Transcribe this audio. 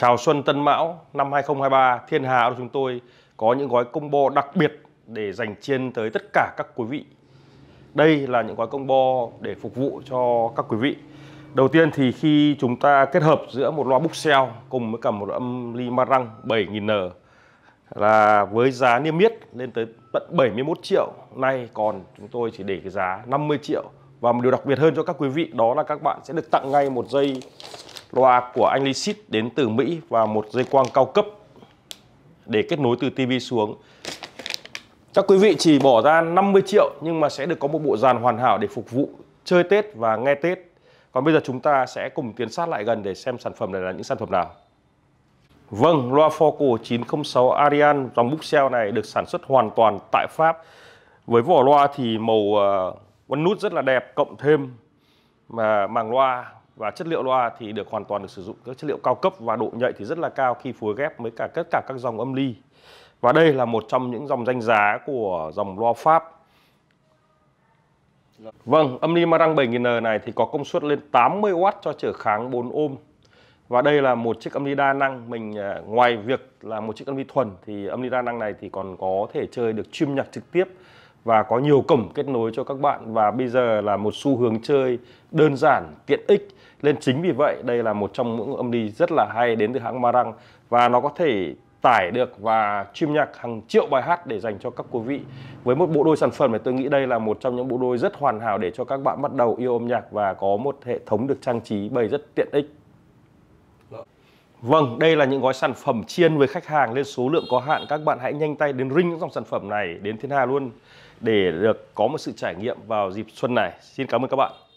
Chào xuân Tân Mão năm 2023, Thiên Hà của chúng tôi có những gói combo đặc biệt để dành chiên tới tất cả các quý vị. Đây là những gói combo để phục vụ cho các quý vị. Đầu tiên thì khi chúng ta kết hợp giữa một loa bookshelf cùng với cả một âm ly marang 7000N là với giá niêm yết lên tới tận 71 triệu, nay còn chúng tôi chỉ để cái giá 50 triệu. Và một điều đặc biệt hơn cho các quý vị đó là các bạn sẽ được tặng ngay một dây loa của anh Lysit đến từ Mỹ và một dây quang cao cấp để kết nối từ TV xuống. Các quý vị chỉ bỏ ra 50 triệu nhưng mà sẽ được có một bộ dàn hoàn hảo để phục vụ chơi Tết và nghe Tết. Còn bây giờ chúng ta sẽ cùng tiến sát lại gần để xem sản phẩm này là những sản phẩm nào. Vâng, loa Focal 906 Arian dòng Buxel này được sản xuất hoàn toàn tại Pháp. Với vỏ loa thì màu uh, ờ, nút rất là đẹp cộng thêm mà màng loa và chất liệu loa thì được hoàn toàn được sử dụng các chất liệu cao cấp và độ nhạy thì rất là cao khi phối ghép với cả tất cả các dòng âm ly và đây là một trong những dòng danh giá của dòng loa Pháp Vâng, âm ly Marang 7000N này thì có công suất lên 80W cho trở kháng 4 ôm và đây là một chiếc âm ly đa năng mình à, ngoài việc là một chiếc âm ly thuần thì âm ly đa năng này thì còn có thể chơi được stream nhạc trực tiếp và có nhiều cổng kết nối cho các bạn và bây giờ là một xu hướng chơi đơn giản tiện ích nên chính vì vậy đây là một trong những âm đi rất là hay đến từ hãng Marang và nó có thể tải được và stream nhạc hàng triệu bài hát để dành cho các quý vị với một bộ đôi sản phẩm thì tôi nghĩ đây là một trong những bộ đôi rất hoàn hảo để cho các bạn bắt đầu yêu âm nhạc và có một hệ thống được trang trí bày rất tiện ích Vâng, đây là những gói sản phẩm chiên với khách hàng lên số lượng có hạn. Các bạn hãy nhanh tay đến ring những dòng sản phẩm này đến Thiên Hà luôn để được có một sự trải nghiệm vào dịp xuân này. Xin cảm ơn các bạn.